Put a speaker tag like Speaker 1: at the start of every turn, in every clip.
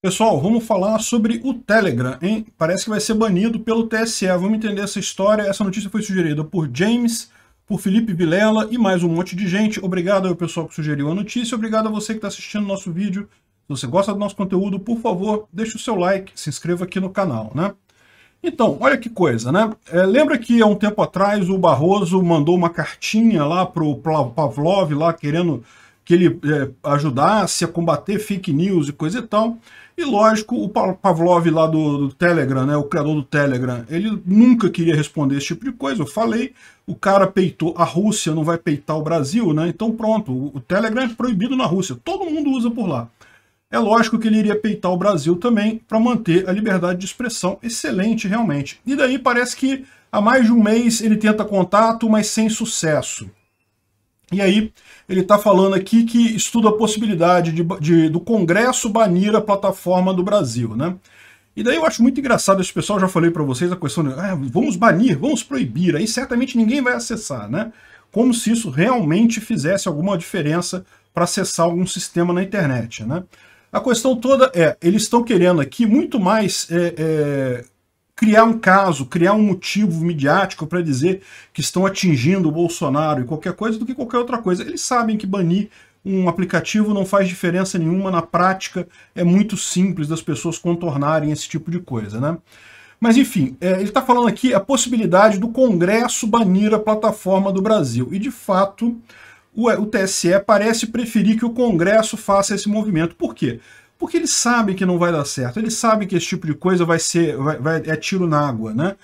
Speaker 1: Pessoal, vamos falar sobre o Telegram, hein? Parece que vai ser banido pelo TSE. Vamos entender essa história. Essa notícia foi sugerida por James, por Felipe Vilela e mais um monte de gente. Obrigado ao pessoal que sugeriu a notícia. Obrigado a você que está assistindo o nosso vídeo. Se você gosta do nosso conteúdo, por favor, deixe o seu like, se inscreva aqui no canal, né? Então, olha que coisa, né? É, lembra que há um tempo atrás o Barroso mandou uma cartinha lá para o Pavlov, lá querendo que ele é, ajudasse a combater fake news e coisa e tal. E lógico, o Pavlov lá do, do, Telegram, né, o criador do Telegram, ele nunca queria responder esse tipo de coisa. Eu falei, o cara peitou, a Rússia não vai peitar o Brasil, né? Então pronto, o, o Telegram é proibido na Rússia, todo mundo usa por lá. É lógico que ele iria peitar o Brasil também para manter a liberdade de expressão. Excelente, realmente. E daí parece que há mais de um mês ele tenta contato, mas sem sucesso. E aí ele está falando aqui que estuda a possibilidade de, de, do Congresso banir a plataforma do Brasil, né? E daí eu acho muito engraçado esse pessoal, já falei para vocês a questão de ah, vamos banir, vamos proibir, aí certamente ninguém vai acessar, né? Como se isso realmente fizesse alguma diferença para acessar algum sistema na internet, né? A questão toda é, eles estão querendo aqui muito mais é, é, criar um caso, criar um motivo midiático para dizer que estão atingindo o Bolsonaro e qualquer coisa do que qualquer outra coisa. Eles sabem que banir um aplicativo não faz diferença nenhuma na prática, é muito simples das pessoas contornarem esse tipo de coisa, né? Mas enfim, é, ele está falando aqui a possibilidade do Congresso banir a plataforma do Brasil. E de fato, o, é, o TSE parece preferir que o Congresso faça esse movimento. Por quê? Porque ele sabe que não vai dar certo, ele sabe que esse tipo de coisa vai ser vai, vai, é tiro na água, né?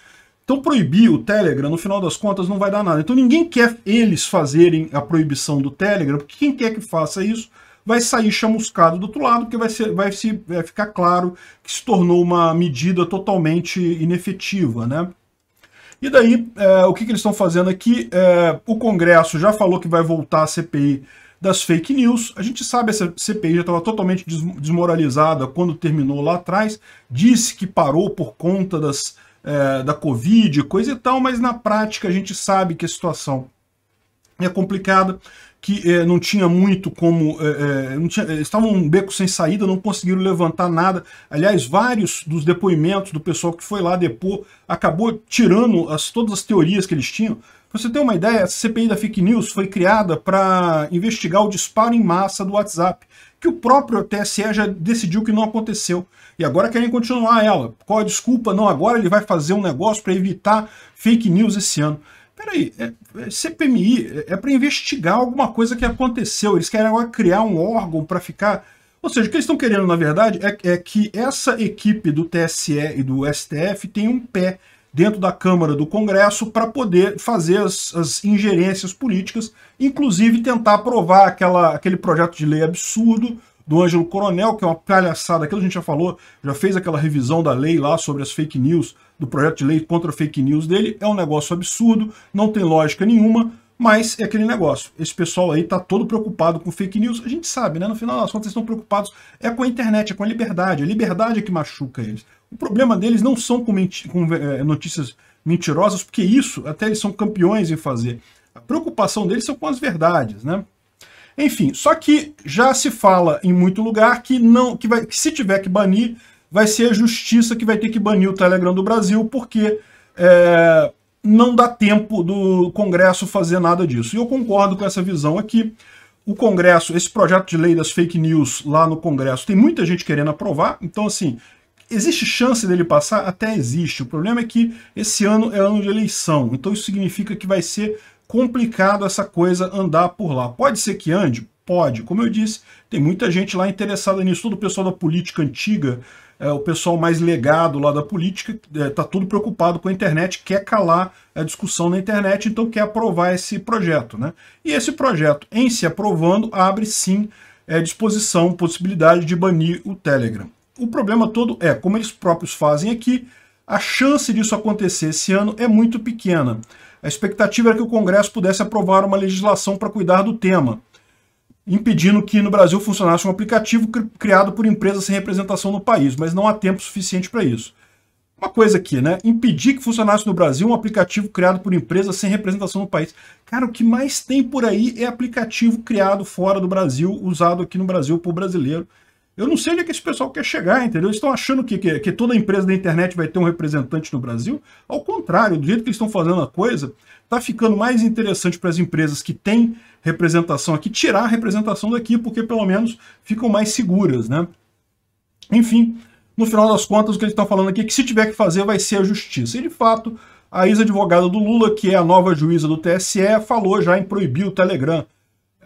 Speaker 1: Então proibir o Telegram, no final das contas, não vai dar nada. Então ninguém quer eles fazerem a proibição do Telegram, porque quem quer que faça isso vai sair chamuscado do outro lado, porque vai, ser, vai, se, vai ficar claro que se tornou uma medida totalmente inefetiva, né? E daí, é, o que, que eles estão fazendo aqui? É, o Congresso já falou que vai voltar a CPI das fake news. A gente sabe essa CPI já estava totalmente desmoralizada quando terminou lá atrás, disse que parou por conta das, é, da Covid, coisa e tal, mas na prática a gente sabe que a situação é complicada, que é, não tinha muito como. É, é não tinha, é, estavam um beco sem saída, não conseguiram levantar nada. Aliás, vários dos depoimentos do pessoal que foi lá depor acabou tirando as, todas as teorias que eles tinham você ter uma ideia, a CPI da fake news foi criada para investigar o disparo em massa do WhatsApp, que o próprio TSE já decidiu que não aconteceu. E agora querem continuar ela. Qual a desculpa? Não, agora ele vai fazer um negócio para evitar fake news esse ano. Peraí, é, é CPMI é, é para investigar alguma coisa que aconteceu. Eles querem agora criar um órgão para ficar ou seja, o que eles estão querendo, na verdade, é, é, que essa equipe do TSE e do STF tem um pé dentro da Câmara do Congresso para poder fazer as, as, ingerências políticas, inclusive tentar aprovar aquela, aquele projeto de lei absurdo do Ângelo Coronel, que é uma palhaçada, aquilo a gente já falou, já fez aquela revisão da lei lá sobre as fake news, do projeto de lei contra fake news dele, é um negócio absurdo, não tem lógica nenhuma, mas é aquele negócio, esse pessoal aí tá todo preocupado com fake news, a gente sabe, né, no final das contas eles estão preocupados é com a internet, é com a liberdade, a liberdade é que machuca eles. O problema deles não são com, com é, notícias mentirosas, porque isso até eles são campeões em fazer. A preocupação deles são com as verdades, né? Enfim, só que já se fala em muito lugar que não que, vai, que se tiver que banir, vai ser a justiça que vai ter que banir o Telegram do Brasil, porque é, não dá tempo do Congresso fazer nada disso. E eu concordo com essa visão aqui. O Congresso, esse projeto de lei das fake news lá no Congresso, tem muita gente querendo aprovar, então assim, Existe chance dele passar? Até existe. O problema é que esse ano é ano de eleição, então isso significa que vai ser complicado essa coisa andar por lá. Pode ser que ande? Pode. Como eu disse, tem muita gente lá interessada nisso. Todo o pessoal da política antiga, é, o pessoal mais legado lá da política, está é, tá tudo preocupado com a internet, quer calar a discussão na internet, então quer aprovar esse projeto. Né? E esse projeto, em se aprovando, abre sim é, disposição, possibilidade de banir o Telegram o problema todo é, como eles próprios fazem aqui, a chance disso acontecer esse ano é muito pequena. A expectativa era que o Congresso pudesse aprovar uma legislação para cuidar do tema, impedindo que no Brasil funcionasse um aplicativo criado por empresas sem representação no país, mas não há tempo suficiente para isso. Uma coisa aqui, né? Impedir que funcionasse no Brasil um aplicativo criado por empresas sem representação no país. Cara, o que mais tem por aí é aplicativo criado fora do Brasil, usado aqui no Brasil por brasileiro. Eu não sei onde é que esse pessoal quer chegar, entendeu? Eles estão achando que, que, que, toda empresa da internet vai ter um representante no Brasil. Ao contrário, do jeito que eles estão fazendo a coisa, está ficando mais interessante para as empresas que têm representação aqui tirar a representação daqui, porque pelo menos ficam mais seguras, né? Enfim, no final das contas, o que eles estão falando aqui é que se tiver que fazer, vai ser a justiça. E de fato, a ex-advogada do Lula, que é a nova juíza do TSE, falou já em proibir o Telegram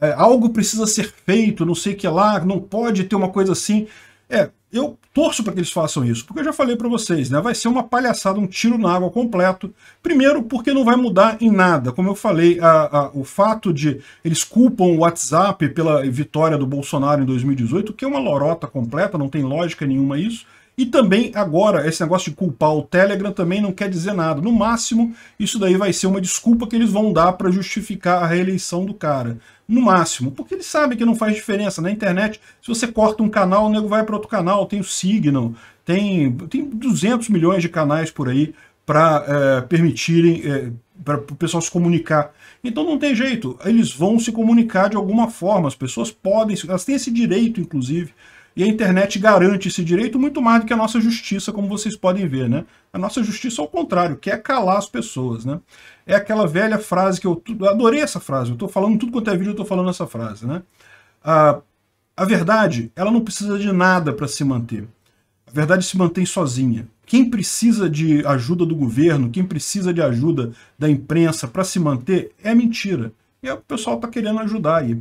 Speaker 1: é, algo precisa ser feito, não sei o que lá, não pode ter uma coisa assim. É, eu torço para que eles façam isso, porque eu já falei para vocês, né? Vai ser uma palhaçada, um tiro na água completo. Primeiro, porque não vai mudar em nada. Como eu falei, a, a, o fato de eles culpam o WhatsApp pela vitória do Bolsonaro em 2018, que é uma lorota completa, não tem lógica nenhuma isso. E também agora, esse negócio de culpar o Telegram também não quer dizer nada. No máximo, isso daí vai ser uma desculpa que eles vão dar para justificar a reeleição do cara. No máximo, porque eles sabem que não faz diferença. Na internet, se você corta um canal, o nego vai para outro canal. Tem o Signal, tem, tem 200 milhões de canais por aí para é, eh, permitirem... É, eh, para o pessoal se comunicar. Então não tem jeito, eles vão se comunicar de alguma forma, as pessoas podem, elas têm esse direito, inclusive, e a internet garante esse direito muito mais do que a nossa justiça, como vocês podem ver, né? A nossa justiça, ao contrário, quer calar as pessoas, né? É aquela velha frase que eu... Adorei essa frase, eu estou falando tudo quanto é vídeo, eu estou falando essa frase, né? A, a verdade, ela não precisa de nada para se manter. A verdade se mantém sozinha. Quem precisa de ajuda do governo, quem precisa de ajuda da imprensa para se manter, é mentira. E o pessoal está querendo ajudar aí.